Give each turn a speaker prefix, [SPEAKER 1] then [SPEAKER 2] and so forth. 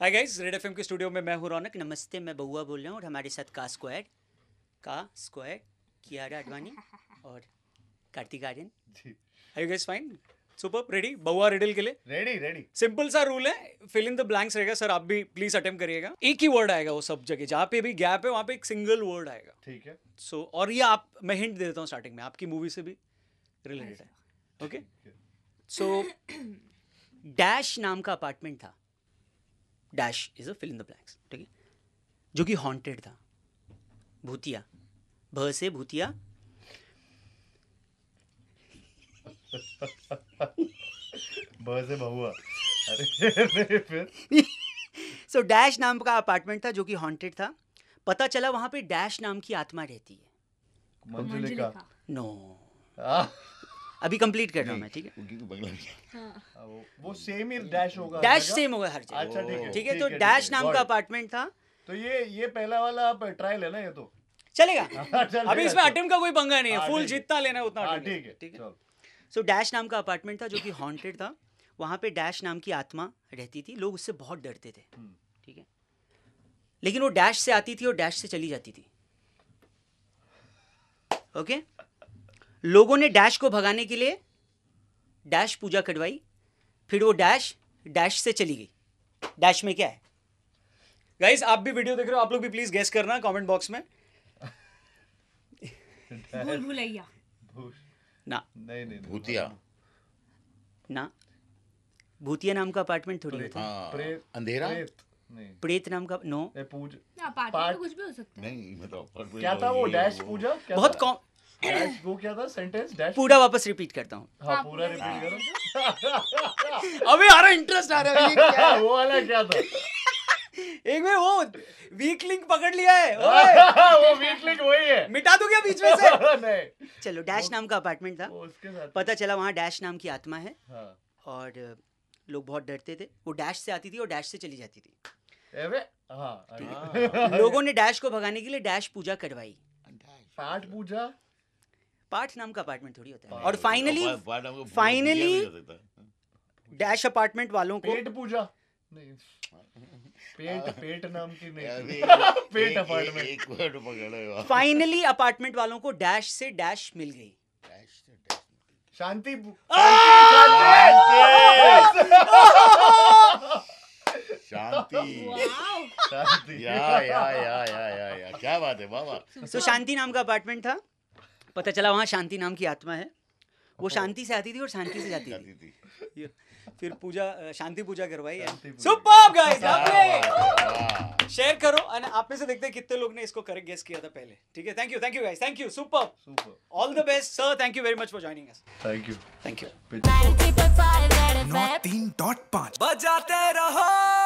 [SPEAKER 1] हाय guys Red FM के studio में मैं हूं रौनक नमस्ते मैं बउआ बोल रहा हूँ और हमारे साथ का स्क्वायर का स्क्वायर कियारा अडवाणी और Kartik Aaryan hi
[SPEAKER 2] guys fine super ready बउआ रेडिल के लिए रेडी रेडी सिंपल सा रूल है फिल इन द ब्लैंक्स रहेगा सर आप भी प्लीज अटेम्प्ट करिएगा एक ही वर्ड आएगा वो सब जगह जहाँ पे भी गैप है वहाँ पे एक सिंगल वर्ड आएगा ठीक है सो so, और ये आप मैं हिंट दे देता हूँ स्टार्टिंग में आपकी मूवी से भी रिलेटेड है ओके
[SPEAKER 1] सो डैश नाम का अपार्टमेंट था dash is a fill in the blanks ठीक है जो कि हॉन्टेड था भूतिया भ से भूतिया भ से बहुआ अरे सो डैश नाम का अपार्टमेंट था जो कि हॉन्टेड था पता चला वहां पे डैश नाम की आत्मा रहती है मंजुलिका नो अभी कंप्लीट कर रहा हूँ मैं ठीक है तो हाँ। हाँ, वो सेम ही डैश होगा डैश सेम होगा हर जगह अच्छा, ठीक है तो डैश नाम का
[SPEAKER 2] अपार्टमेंट था तो ये ये पहला वाला आप ट्रायल है ना ये तो चलेगा हाँ, अभी इसमें अटेम्प्ट का कोई पंगा नहीं है फुल जितना
[SPEAKER 1] लेना है उतना ठीक है ठीक है सो डैश नाम का अपार्टमेंट था जो कि हॉन्टेड था वहाँ पे डैश नाम की आत्मा रहती थी लोग उससे बहुत डरते थे हम्म। ठीक है लेकिन वो डैश से आती थी और डैश से चली जाती थी ओके okay? लोगों ने डैश को भगाने के लिए डैश पूजा कटवाई फिर वो डैश डैश से चली गई डैश में क्या है गाइस आप भी वीडियो देख रहे हो आप लोग भी प्लीज गेस करना कमेंट बॉक्स में भूल भुलैया ना नहीं नहीं भूतिया ना भूतिया नाम का अपार्टमेंट थोड़ी होता है हाँ। अंधेरा प्रेत नाम का नो पूज कुछ भी हो सकता है नहीं मतलब क्या था वो डैश
[SPEAKER 2] पूजा बहुत कॉम वो क्या था सेंटेंस डैश पूरा
[SPEAKER 1] वापस रिपीट करता हूँ हाँ पूरा रिपीट करो अभी आ रहा इंटरेस्ट आ रहा है वो वाला क्या था एक में वो वीक लिंक पकड़ लिया है हाँ, हाँ, हाँ, वो वीक लिंक वही है मिटा दूं क्या बीच में से नहीं चलो डैश नाम का अपार्टमेंट था उसके साथ पता चला वहाँ डैश नाम की आत्मा है और लोग बहुत डरते थे वो डैश से आती थी और डैश से चली जाती थी लोगों ने डैश को भगाने के लिए डैश पूजा करवाई पाठ पूजा पाठ नाम का अपार्टमेंट थोड़ी होता है और फाइनली फाइनली डैश अपार्टमेंट वालों को पेट पूजा
[SPEAKER 2] पेट पेट नाम की नहीं पेट अपार्टमेंट फाइनली
[SPEAKER 1] अपार्टमेंट वालों को डैश से डैश मिल गई शांति शांति शांति या या या या या क्या बात है बाबा वाह सो शांति नाम का अपार्टमेंट था पता चला वहाँ शांति नाम की आत्मा है वो शांति से आती थी और शांति से जाती थी, फिर पूजा शांति पूजा करवाई सुपर गाइस
[SPEAKER 2] शेयर करो आप में से देखते हैं कितने लोग ने इसको करेक्ट गेस किया था पहले ठीक है thank you thank you guys thank you super super all the best sir thank you very much for joining us thank you thank you
[SPEAKER 1] बजाते रहो